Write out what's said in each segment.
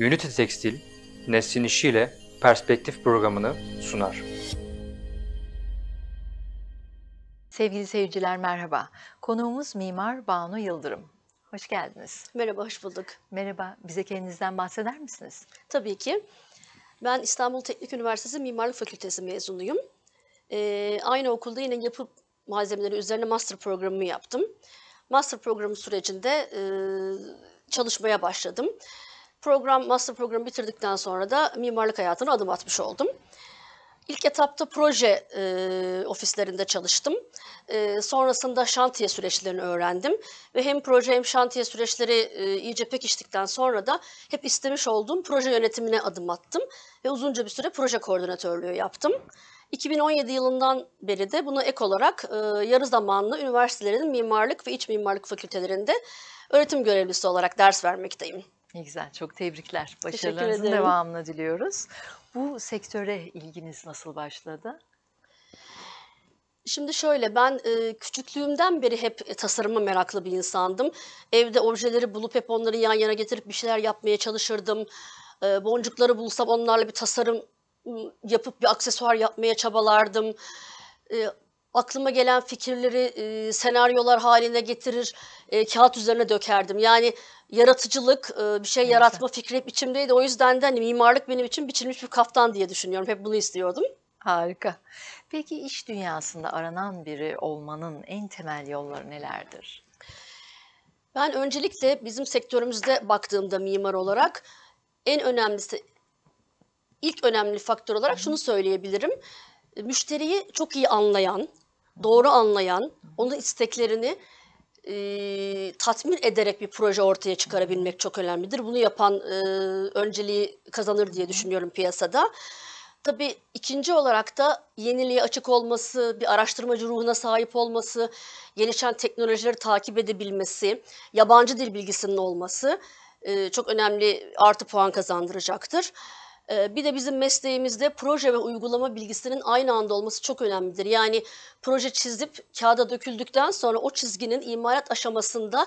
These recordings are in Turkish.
Unity Tekstil, Nesrin İşi ile Perspektif programını sunar. Sevgili seyirciler merhaba. Konuğumuz Mimar Banu Yıldırım. Hoş geldiniz. Merhaba, hoş bulduk. Merhaba, bize kendinizden bahseder misiniz? Tabii ki. Ben İstanbul Teknik Üniversitesi Mimarlık Fakültesi mezunuyum. Ee, aynı okulda yine yapı malzemeleri üzerine master programımı yaptım. Master programı sürecinde e, çalışmaya başladım. Program, master programı bitirdikten sonra da mimarlık hayatına adım atmış oldum. İlk etapta proje e, ofislerinde çalıştım. E, sonrasında şantiye süreçlerini öğrendim. Ve hem proje hem şantiye süreçleri e, iyice pekiştikten sonra da hep istemiş olduğum proje yönetimine adım attım. Ve uzunca bir süre proje koordinatörlüğü yaptım. 2017 yılından beri de buna ek olarak e, yarı zamanlı üniversitelerin mimarlık ve iç mimarlık fakültelerinde öğretim görevlisi olarak ders vermekteyim. Ne güzel, çok tebrikler. Başarılarınızın devamını diliyoruz. Bu sektöre ilginiz nasıl başladı? Şimdi şöyle ben e, küçüklüğümden beri hep tasarıma meraklı bir insandım. Evde objeleri bulup hep onları yan yana getirip bir şeyler yapmaya çalışırdım. E, boncukları bulsam onlarla bir tasarım ıı, yapıp bir aksesuar yapmaya çabalardım. E, aklıma gelen fikirleri e, senaryolar haline getirir, e, kağıt üzerine dökerdim. Yani yaratıcılık, e, bir şey yaratma fikri hep içimdeydi. O yüzden de hani mimarlık benim için biçilmiş bir kaftan diye düşünüyorum. Hep bunu istiyordum. Harika. Peki iş dünyasında aranan biri olmanın en temel yolları nelerdir? Ben öncelikle bizim sektörümüzde baktığımda mimar olarak en önemlisi ilk önemli faktör olarak şunu söyleyebilirim. Müşteriyi çok iyi anlayan, doğru anlayan, onun isteklerini e, tatmin ederek bir proje ortaya çıkarabilmek çok önemlidir. Bunu yapan e, önceliği kazanır diye düşünüyorum piyasada. Tabii ikinci olarak da yeniliğe açık olması, bir araştırmacı ruhuna sahip olması, gelişen teknolojileri takip edebilmesi, yabancı dil bilgisinin olması e, çok önemli artı puan kazandıracaktır. Ee, bir de bizim mesleğimizde proje ve uygulama bilgisinin aynı anda olması çok önemlidir. Yani proje çizip kağıda döküldükten sonra o çizginin imalat aşamasında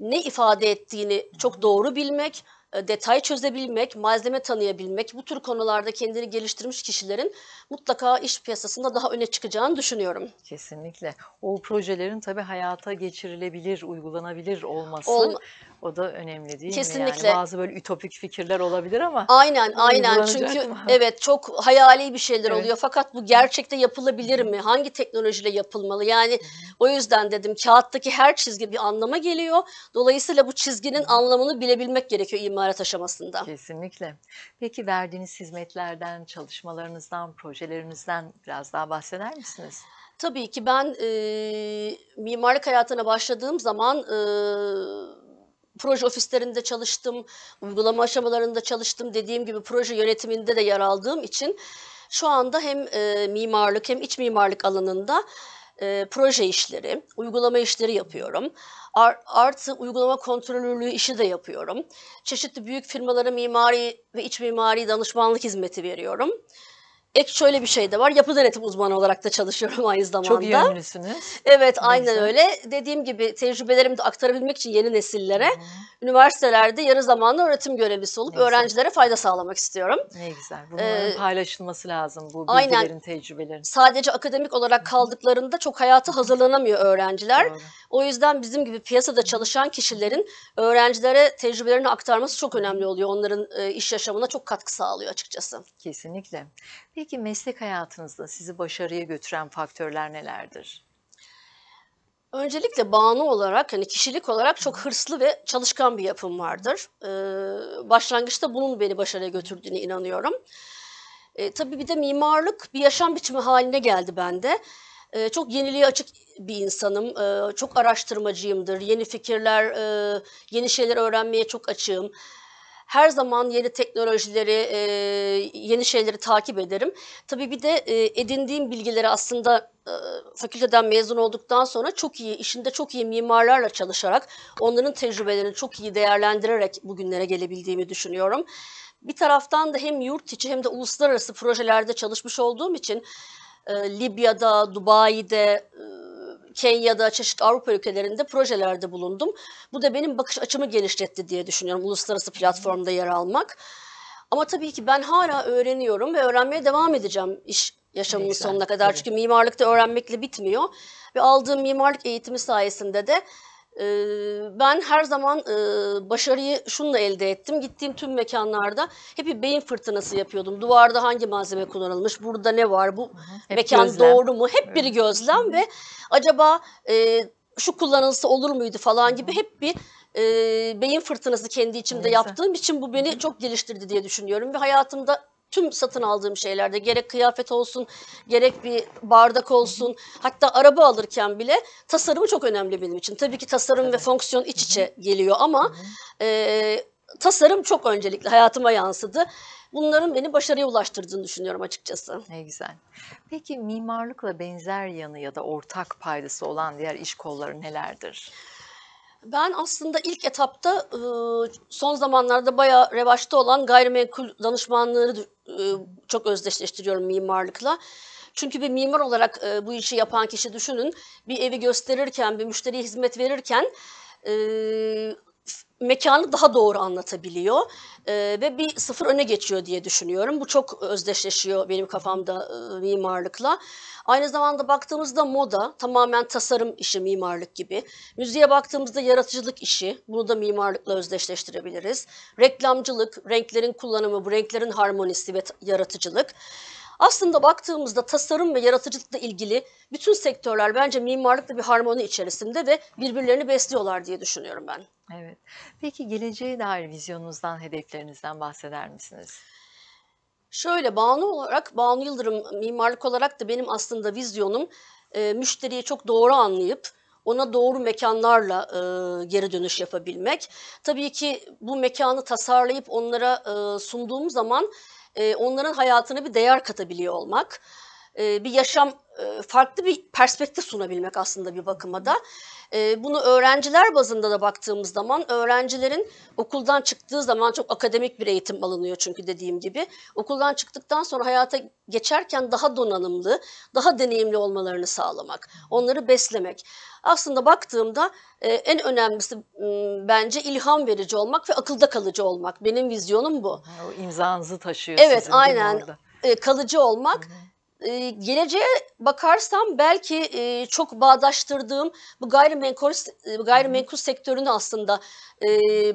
ne ifade ettiğini çok doğru bilmek, e, detay çözebilmek, malzeme tanıyabilmek bu tür konularda kendini geliştirmiş kişilerin mutlaka iş piyasasında daha öne çıkacağını düşünüyorum. Kesinlikle. O projelerin tabii hayata geçirilebilir, uygulanabilir olması Ol o da önemli değil Kesinlikle. mi? Yani bazı böyle ütopik fikirler olabilir ama. Aynen aynen çünkü mı? evet çok hayali bir şeyler evet. oluyor fakat bu gerçekte yapılabilir mi? Hangi teknolojiyle yapılmalı? Yani o yüzden dedim kağıttaki her çizgi bir anlama geliyor. Dolayısıyla bu çizginin anlamını bilebilmek gerekiyor imarat aşamasında. Kesinlikle. Peki verdiğiniz hizmetlerden, çalışmalarınızdan, projelerinizden biraz daha bahseder misiniz? Tabii ki ben e, mimarlık hayatına başladığım zaman e, proje ofislerinde çalıştım, uygulama aşamalarında çalıştım. Dediğim gibi proje yönetiminde de yer aldığım için şu anda hem e, mimarlık hem iç mimarlık alanında e, proje işleri, uygulama işleri yapıyorum. Artı uygulama kontrolörlüğü işi de yapıyorum. Çeşitli büyük firmalara mimari ve iç mimari danışmanlık hizmeti veriyorum. Ek şöyle bir şey de var. Yapı denetim uzmanı olarak da çalışıyorum aynı zamanda. Çok iyi Evet aynen güzel. öyle. Dediğim gibi tecrübelerimi de aktarabilmek için yeni nesillere Hı. üniversitelerde yarı zamanlı öğretim görevlisi olup ne öğrencilere fayda sağlamak istiyorum. Ne güzel. Bunların ee, paylaşılması lazım bu bilgilerin, aynen. tecrübelerin. Sadece akademik olarak kaldıklarında çok hayata hazırlanamıyor öğrenciler. Doğru. O yüzden bizim gibi piyasada çalışan kişilerin öğrencilere tecrübelerini aktarması çok önemli oluyor. Onların e, iş yaşamına çok katkı sağlıyor açıkçası. Kesinlikle. Peki Peki meslek hayatınızda sizi başarıya götüren faktörler nelerdir? Öncelikle bağını olarak yani kişilik olarak çok hırslı ve çalışkan bir yapım vardır. Ee, başlangıçta bunun beni başarıya götürdüğüne inanıyorum. Ee, tabii bir de mimarlık bir yaşam biçimi haline geldi bende. Ee, çok yeniliğe açık bir insanım. Ee, çok araştırmacıyımdır. Yeni fikirler, e, yeni şeyler öğrenmeye çok açığım her zaman yeni teknolojileri, e, yeni şeyleri takip ederim. Tabii bir de e, edindiğim bilgileri aslında e, fakülteden mezun olduktan sonra çok iyi, işinde çok iyi mimarlarla çalışarak, onların tecrübelerini çok iyi değerlendirerek bugünlere gelebildiğimi düşünüyorum. Bir taraftan da hem yurt içi hem de uluslararası projelerde çalışmış olduğum için e, Libya'da, Dubai'de, e, Kenya'da çeşitli Avrupa ülkelerinde projelerde bulundum. Bu da benim bakış açımı genişletti diye düşünüyorum uluslararası platformda yer almak. Ama tabii ki ben hala öğreniyorum ve öğrenmeye devam edeceğim iş yaşamımın Neyse, sonuna kadar. Tabii. Çünkü mimarlıkta öğrenmekle bitmiyor. Ve aldığım mimarlık eğitimi sayesinde de ee, ben her zaman e, başarıyı şunla elde ettim. Gittiğim tüm mekanlarda hep bir beyin fırtınası yapıyordum. Duvarda hangi malzeme kullanılmış, burada ne var, bu hep mekan gözlem. doğru mu? Hep bir gözlem ve acaba e, şu kullanılsa olur muydu falan gibi hep bir e, beyin fırtınası kendi içimde Neyse. yaptığım için bu beni çok geliştirdi diye düşünüyorum ve hayatımda tüm satın aldığım şeylerde gerek kıyafet olsun gerek bir bardak olsun hatta araba alırken bile tasarımı çok önemli benim için. Tabii ki tasarım evet. ve fonksiyon iç içe geliyor ama e, tasarım çok öncelikli hayatıma yansıdı. Bunların beni başarıya ulaştırdığını düşünüyorum açıkçası. Ne güzel. Peki mimarlıkla benzer yanı ya da ortak paydası olan diğer iş kolları nelerdir? Ben aslında ilk etapta e, son zamanlarda bayağı revaçta olan gayrimenkul danışmanlığını e, çok özdeşleştiriyorum mimarlıkla. Çünkü bir mimar olarak e, bu işi yapan kişi düşünün bir evi gösterirken, bir müşteriye hizmet verirken mekanı daha doğru anlatabiliyor e, ve bir sıfır öne geçiyor diye düşünüyorum. Bu çok özdeşleşiyor benim kafamda e, mimarlıkla. Aynı zamanda baktığımızda moda tamamen tasarım işi mimarlık gibi. Müziğe baktığımızda yaratıcılık işi bunu da mimarlıkla özdeşleştirebiliriz. Reklamcılık, renklerin kullanımı, bu renklerin harmonisi ve yaratıcılık. Aslında baktığımızda tasarım ve yaratıcılıkla ilgili bütün sektörler bence mimarlıkla bir harmoni içerisinde ve birbirlerini besliyorlar diye düşünüyorum ben. Evet. Peki geleceğe dair vizyonunuzdan, hedeflerinizden bahseder misiniz? Şöyle Banu olarak, Banu Yıldırım mimarlık olarak da benim aslında vizyonum e, müşteriyi çok doğru anlayıp ona doğru mekanlarla e, geri dönüş yapabilmek. Tabii ki bu mekanı tasarlayıp onlara e, sunduğum zaman e, onların hayatına bir değer katabiliyor olmak, e, bir yaşam e, farklı bir perspektif sunabilmek aslında bir bakıma da. E, bunu öğrenciler bazında da baktığımız zaman öğrencilerin okuldan çıktığı zaman çok akademik bir eğitim alınıyor çünkü dediğim gibi. Okuldan çıktıktan sonra hayata geçerken daha donanımlı, daha deneyimli olmalarını sağlamak, onları beslemek. Aslında baktığımda e, en önemlisi bence ilham verici olmak ve akılda kalıcı olmak. Benim vizyonum bu. O imzanızı taşıyor evet, sizin aynen. Orada. Kalıcı olmak. Hı hı ee, geleceğe bakarsam belki e, çok bağdaştırdığım bu gayrimenkul e, gayrimenkul sektörünü aslında e,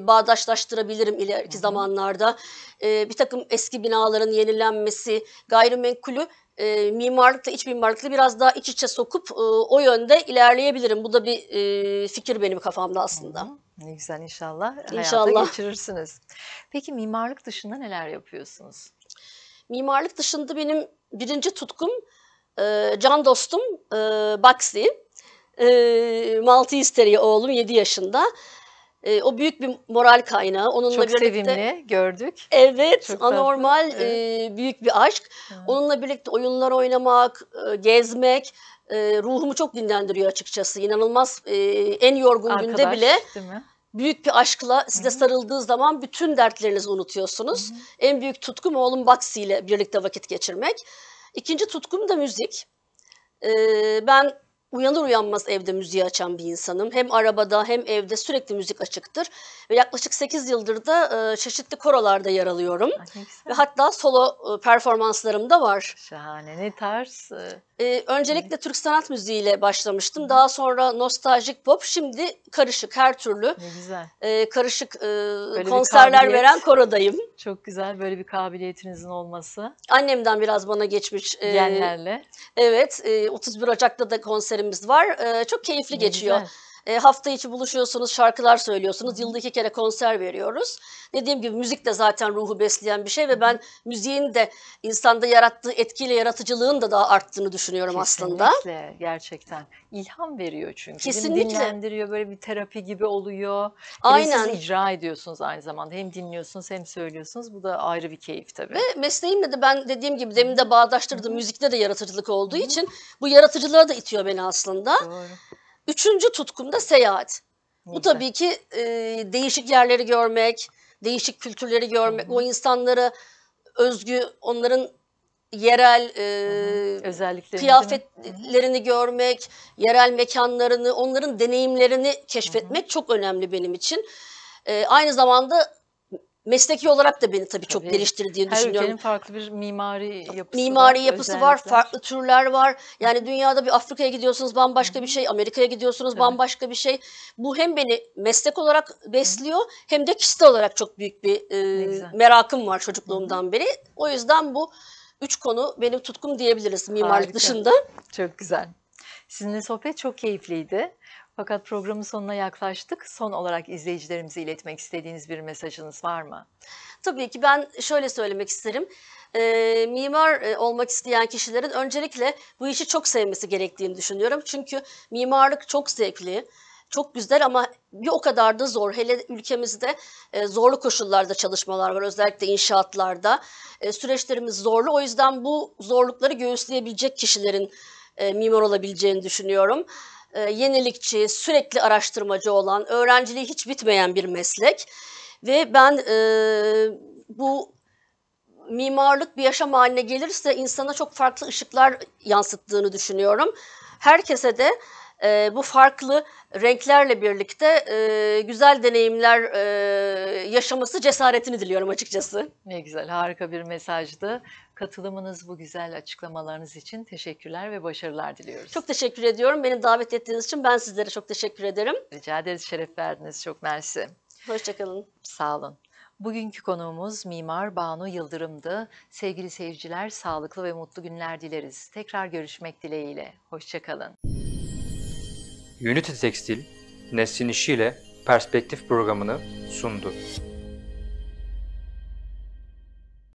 bağdaşlaştırabilirim ileriki zamanlarda. E, bir takım eski binaların yenilenmesi, gayrimenkulü e, mimarlıkla iç mimarlıkla biraz daha iç içe sokup e, o yönde ilerleyebilirim. Bu da bir e, fikir benim kafamda aslında. Hı-hı. Ne güzel inşallah, inşallah. hayata geçirirsiniz. Peki mimarlık dışında neler yapıyorsunuz? Mimarlık dışında benim birinci tutkum e, can dostum e, Bugsy. E, Maltese oğlum 7 yaşında. E, o büyük bir moral kaynağı. Onunla Çok birlikte, sevimli gördük. Evet Çok anormal e, büyük bir aşk. Hı. Onunla birlikte oyunlar oynamak, e, gezmek, e, ruhumu çok dinlendiriyor açıkçası. İnanılmaz e, en yorgun Arkadaş, günde bile değil mi? büyük bir aşkla size Hı-hı. sarıldığı zaman bütün dertlerinizi unutuyorsunuz. Hı-hı. En büyük tutkum oğlum Baksi ile birlikte vakit geçirmek. İkinci tutkum da müzik. Ee, ben uyanır uyanmaz evde müziği açan bir insanım. Hem arabada hem evde sürekli müzik açıktır. Ve yaklaşık 8 yıldır da e, çeşitli korolarda yer alıyorum. Ve hatta solo e, performanslarım da var. Şahane. Ne tarz? E, e öncelikle Türk sanat müziğiyle başlamıştım. Hı. Daha sonra nostaljik pop. Şimdi karışık her türlü. Ne güzel. E, karışık e, konserler veren korodayım. Çok güzel. Böyle bir kabiliyetinizin olması. Annemden biraz bana geçmiş. E, Genlerle. Evet. E, 31 Ocak'ta da konserim konserlerimiz var. Çok keyifli geçiyor. Güzel. E, hafta içi buluşuyorsunuz, şarkılar söylüyorsunuz. Yılda iki kere konser veriyoruz. Dediğim gibi müzik de zaten ruhu besleyen bir şey ve ben müziğin de insanda yarattığı etkiyle yaratıcılığın da daha arttığını düşünüyorum Kesinlikle, aslında. Kesinlikle gerçekten. İlham veriyor çünkü. Kesinlikle. Dinlendiriyor böyle bir terapi gibi oluyor. Aynen. Siz icra ediyorsunuz aynı zamanda. Hem dinliyorsunuz hem söylüyorsunuz. Bu da ayrı bir keyif tabii. Ve mesleğimle de ben dediğim gibi demin de bağdaştırdığım müzikte de yaratıcılık olduğu Hı. için bu yaratıcılığa da itiyor beni aslında. Doğru. Üçüncü tutkum da seyahat. Bu tabii ki e, değişik yerleri görmek, değişik kültürleri görmek, Hı-hı. o insanları özgü, onların yerel e, kıyafetlerini görmek, yerel mekanlarını, onların deneyimlerini keşfetmek Hı-hı. çok önemli benim için. E, aynı zamanda mesleki olarak da beni tabii, tabii çok geliştirdiğini her düşünüyorum. Her ülkenin farklı bir mimari yapısı Mimari var, yapısı özellikler. var, farklı türler var. Yani dünyada bir Afrika'ya gidiyorsunuz bambaşka bir şey, Amerika'ya gidiyorsunuz evet. bambaşka bir şey. Bu hem beni meslek olarak besliyor hem de kişisel olarak çok büyük bir e, merakım var çocukluğumdan beri. O yüzden bu üç konu benim tutkum diyebiliriz mimarlık Harika. dışında. Çok güzel. Sizinle sohbet çok keyifliydi. Fakat programın sonuna yaklaştık. Son olarak izleyicilerimize iletmek istediğiniz bir mesajınız var mı? Tabii ki ben şöyle söylemek isterim. E, mimar olmak isteyen kişilerin öncelikle bu işi çok sevmesi gerektiğini düşünüyorum. Çünkü mimarlık çok zevkli çok güzel ama bir o kadar da zor. Hele ülkemizde e, zorlu koşullarda çalışmalar var özellikle inşaatlarda. E, süreçlerimiz zorlu o yüzden bu zorlukları göğüsleyebilecek kişilerin e, mimar olabileceğini düşünüyorum e, yenilikçi, sürekli araştırmacı olan, öğrenciliği hiç bitmeyen bir meslek. Ve ben e, bu mimarlık bir yaşam haline gelirse insana çok farklı ışıklar yansıttığını düşünüyorum. Herkese de e, bu farklı renklerle birlikte e, güzel deneyimler e, yaşaması cesaretini diliyorum açıkçası. Ne güzel, harika bir mesajdı. Katılımınız, bu güzel açıklamalarınız için teşekkürler ve başarılar diliyoruz. Çok teşekkür ediyorum. Beni davet ettiğiniz için ben sizlere çok teşekkür ederim. Rica ederiz, şeref verdiniz. Çok mersi. Hoşçakalın. Sağ olun. Bugünkü konuğumuz Mimar Banu Yıldırım'dı. Sevgili seyirciler sağlıklı ve mutlu günler dileriz. Tekrar görüşmek dileğiyle. Hoşçakalın. Unity Tekstil, Neslin İşi ile Perspektif programını sundu.